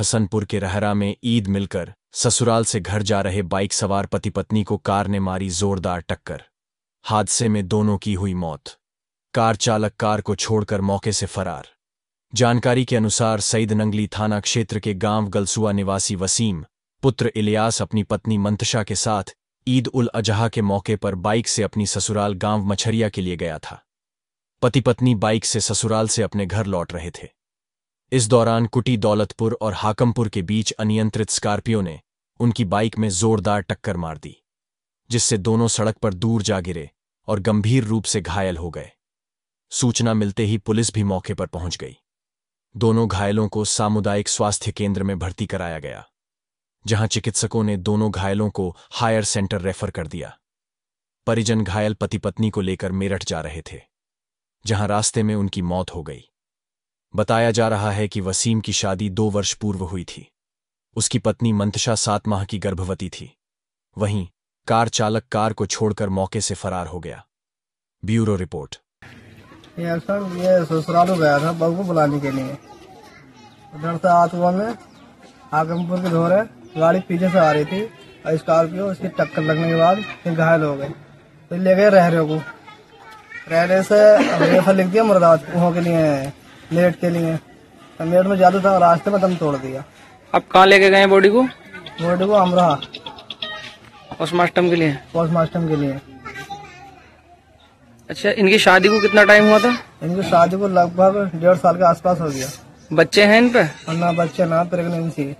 हसनपुर के रहरा में ईद मिलकर ससुराल से घर जा रहे बाइक सवार पति पत्नी को कार ने मारी जोरदार टक्कर हादसे में दोनों की हुई मौत कार चालक कार को छोड़कर मौके से फरार जानकारी के अनुसार सईद नंगली थाना क्षेत्र के गांव गलसुआ निवासी वसीम पुत्र इलियास अपनी पत्नी मंतशा के साथ ईद उल अजहा के मौके पर बाइक से अपनी ससुराल गांव मछरिया के लिए गया था पति पत्नी बाइक से ससुराल से अपने घर लौट रहे थे इस दौरान कुटी दौलतपुर और हाकमपुर के बीच अनियंत्रित स्कॉर्पियो ने उनकी बाइक में जोरदार टक्कर मार दी जिससे दोनों सड़क पर दूर जा गिरे और गंभीर रूप से घायल हो गए सूचना मिलते ही पुलिस भी मौके पर पहुंच गई दोनों घायलों को सामुदायिक स्वास्थ्य केंद्र में भर्ती कराया गया जहां चिकित्सकों ने दोनों घायलों को हायर सेंटर रेफर कर दिया परिजन घायल पति पत्नी को लेकर मेरठ जा रहे थे जहां रास्ते में उनकी मौत हो गई बताया जा रहा है कि वसीम की शादी दो वर्ष पूर्व हुई थी उसकी पत्नी मंतशा सात माह की गर्भवती थी वहीं कार चालक कार को छोड़कर मौके से फरार हो गया ब्यूरो रिपोर्ट ये सर ये ससुराल गया था बहू को बुलाने के लिए उधर से आते हुआ में आगमपुर के धोरे गाड़ी पीछे से आ रही थी और स्कॉर्पियो उसकी टक्कर लगने के बाद फिर घायल हो गए फिर ले गए रहरे को रहरे से रेफर लिख दिया मुरादाबाद के लिए लेट के लिए लेट तो में ज्यादा था रास्ते में दम तोड़ दिया आप कहाँ लेके गए बॉडी को बॉडी को हमरा पोस्टमार्टम के लिए पोस्टमार्टम के लिए अच्छा इनकी शादी को कितना टाइम हुआ था इनकी शादी को लगभग डेढ़ साल के आसपास हो गया बच्चे हैं इन पे ना बच्चे ना प्रेगनेंसी